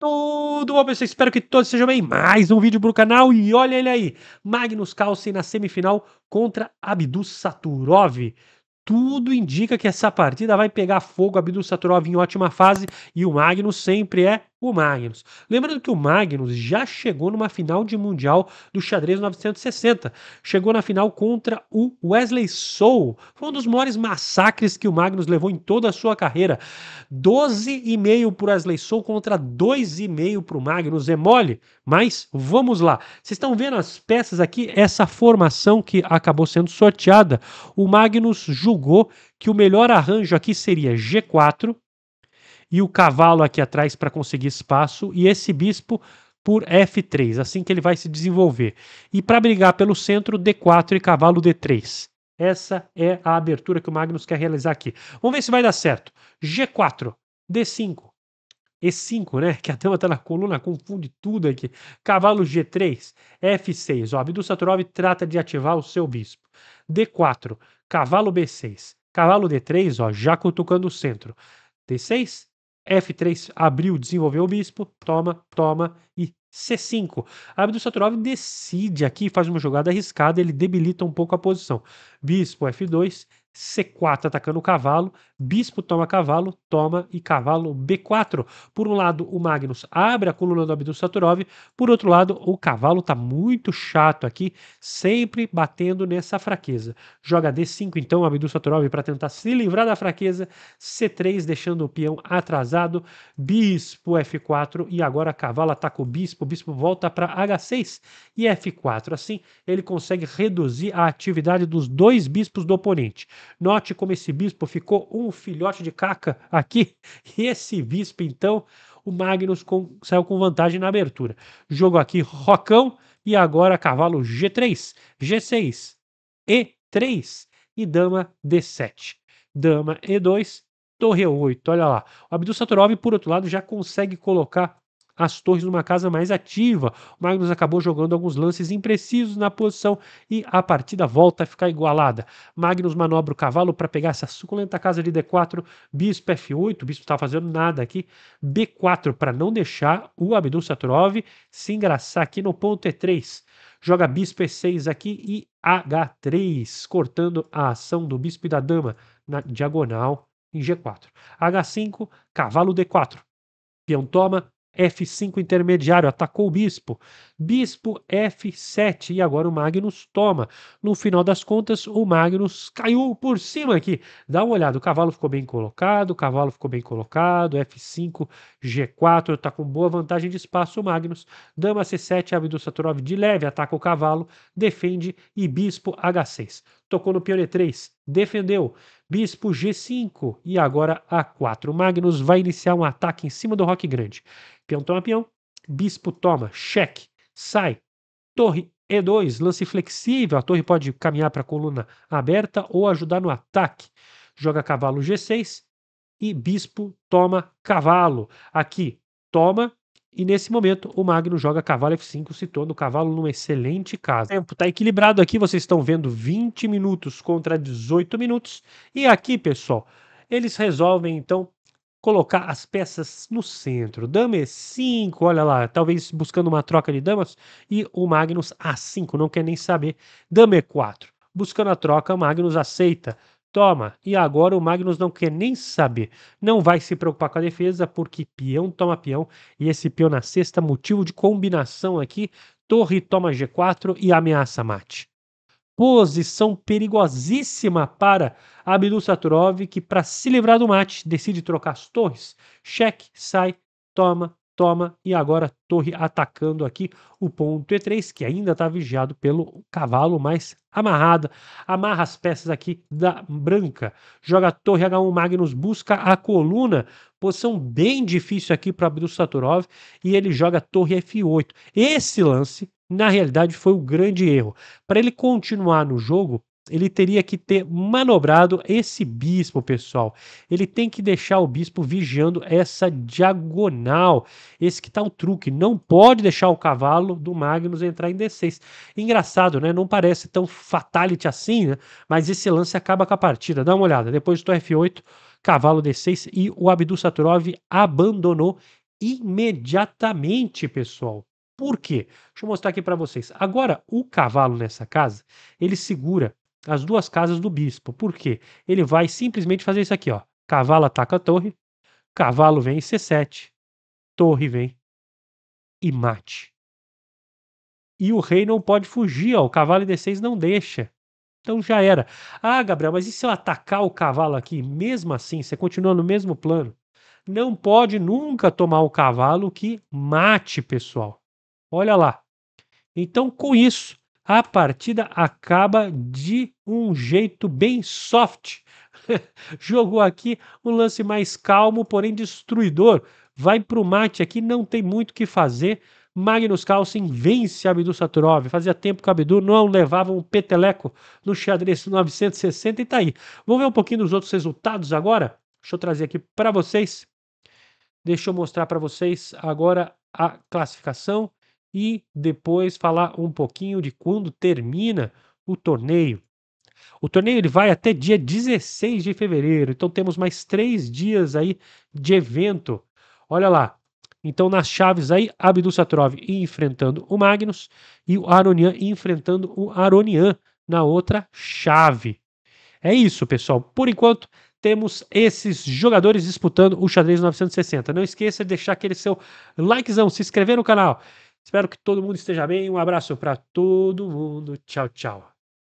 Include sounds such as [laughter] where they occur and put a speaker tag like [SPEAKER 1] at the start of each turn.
[SPEAKER 1] tudo bom, pessoal? Espero que todos sejam bem. Mais um vídeo pro canal e olha ele aí. Magnus Carlsen na semifinal contra Abdus Saturov. Tudo indica que essa partida vai pegar fogo. Abdus Saturov em ótima fase e o Magnus sempre é o Magnus. Lembrando que o Magnus já chegou numa final de Mundial do Xadrez 960. Chegou na final contra o Wesley Soul. Foi um dos maiores massacres que o Magnus levou em toda a sua carreira. 12,5 para o Wesley Soul contra 2,5 para o Magnus. É mole? Mas vamos lá. Vocês estão vendo as peças aqui? Essa formação que acabou sendo sorteada. O Magnus julgou que o melhor arranjo aqui seria G4, e o cavalo aqui atrás para conseguir espaço, e esse bispo por F3, assim que ele vai se desenvolver. E para brigar pelo centro, D4 e cavalo D3. Essa é a abertura que o Magnus quer realizar aqui. Vamos ver se vai dar certo. G4, D5, E5, né? [laughs] Que a dama está na coluna, confunde tudo aqui. Cavalo G3, F6. O Abdu Satorov trata de ativar o seu bispo. D4, cavalo B6, cavalo D3, ó, já cutucando o centro. D6, F3 abriu, desenvolveu o bispo, toma, toma e C5. Satorov decide aqui, faz uma jogada arriscada, ele debilita um pouco a posição. Bispo F2, C4 atacando o cavalo, Bispo toma cavalo, toma e cavalo B4. Por um lado, o Magnus abre a coluna do Abdul Saturov, por outro lado, o cavalo está muito chato aqui, sempre batendo nessa fraqueza. Joga D5 então, Abdul Saturov para tentar se livrar da fraqueza, C3 deixando o peão atrasado, bispo F4 e agora cavalo ataca o bispo, o bispo volta para H6 e F4. Assim, ele consegue reduzir a atividade dos dois bispos do oponente. Note como esse bispo ficou um um filhote de caca aqui. [laughs] E esse bispo, então, o Magnus com, saiu com vantagem na abertura. Jogo aqui, Rocão. E agora cavalo G3, G6, E3 e dama D7. Dama E2, torre 8. Olha lá. O Abdul Satorov, por outro lado, já consegue colocar as torres numa casa mais ativa. O Magnus acabou jogando alguns lances imprecisos na posição e a partida volta a ficar igualada. Magnus manobra o cavalo para pegar essa suculenta casa de D4, bispo F8, o bispo está fazendo nada aqui, B4 para não deixar o Abdul Satrov se engraçar aqui no ponto E3 joga bispo e6 aqui e h3, cortando a ação do bispo e da dama na diagonal em g4. h5, cavalo d4. Peão toma, F5 intermediário, atacou o bispo. Bispo F7 e agora o Magnus toma. No final das contas, o Magnus caiu por cima aqui. Dá uma olhada, o cavalo ficou bem colocado, o cavalo ficou bem colocado, F5, G4, está com boa vantagem de espaço o Magnus. Dama C7, Abdul Satorov de leve, ataca o cavalo, defende e bispo H6. Tocou no peão E3, defendeu. Bispo G5 e agora A4. Magnus vai iniciar um ataque em cima do Roque Grande. Peão toma peão. Bispo toma. Cheque. Sai. Torre E2. Lance flexível. A torre pode caminhar para a coluna aberta ou ajudar no ataque. Joga cavalo G6 e bispo toma cavalo. Aqui toma e nesse momento, o Magno joga cavalo F5, se o cavalo numa excelente casa. O tempo está equilibrado aqui, vocês estão vendo 20 minutos contra 18 minutos. E aqui, pessoal, eles resolvem então colocar as peças no centro. Dama E5, olha lá, talvez buscando uma troca de damas. E o Magnus A5, não quer nem saber. Dama E4, buscando a troca, Magnus aceita. Toma, e agora o Magnus não quer nem saber. Não vai se preocupar com a defesa, porque peão toma peão. E esse peão na sexta, motivo de combinação aqui. Torre toma G4 e ameaça mate. Posição perigosíssima para Abdul Saturov, que para se livrar do mate, decide trocar as torres. Cheque, sai, toma, toma. E agora Torre atacando aqui o ponto E3, que ainda está vigiado pelo cavalo, mais amarrado. Amarra as peças aqui da branca. Joga Torre H1, Magnus busca a coluna. Posição bem difícil aqui para Abdul Saturov. E ele joga Torre F8. Esse lance na realidade foi o grande erro. Para ele continuar no jogo, ele teria que ter manobrado esse bispo, pessoal. Ele tem que deixar o bispo vigiando essa diagonal. Esse que tá o truque. Não pode deixar o cavalo do Magnus entrar em D6. Engraçado, né? Não parece tão fatality assim, né? Mas esse lance acaba com a partida. Dá uma olhada. Depois do F8, cavalo D6 e o Abdu Satrov abandonou imediatamente, pessoal. Por quê? Deixa eu mostrar aqui para vocês. Agora, o cavalo nessa casa, ele segura as duas casas do bispo. Por quê? Ele vai simplesmente fazer isso aqui, ó. Cavalo ataca a torre, cavalo vem C7, torre vem e mate. E o rei não pode fugir, ó. O cavalo D6 não deixa. Então já era. Ah, Gabriel, mas e se eu atacar o cavalo aqui? Mesmo assim, você continua no mesmo plano. Não pode nunca tomar o cavalo que mate, pessoal. Olha lá. Então, com isso, a partida acaba de um jeito bem soft. [laughs] Jogou aqui um lance mais calmo, porém destruidor. Vai para o mate aqui, não tem muito o que fazer. Magnus Carlsen vence Abdu Saturov. Fazia tempo que o Abdu não levava um peteleco no xadrez 960 e está aí. Vamos ver um pouquinho dos outros resultados agora? Deixa eu trazer aqui para vocês. Deixa eu mostrar para vocês agora a classificação e depois falar um pouquinho de quando termina o torneio. O torneio ele vai até dia 16 de fevereiro, então temos mais três dias aí de evento. Olha lá. Então, nas chaves aí, Abdul Satrov enfrentando o Magnus e o Aronian enfrentando o Aronian na outra chave. É isso, pessoal. Por enquanto, temos esses jogadores disputando o xadrez 960. Não esqueça de deixar aquele seu likezão, se inscrever no canal Espero que todo mundo esteja bem. Um abraço para todo mundo. Tchau, tchau.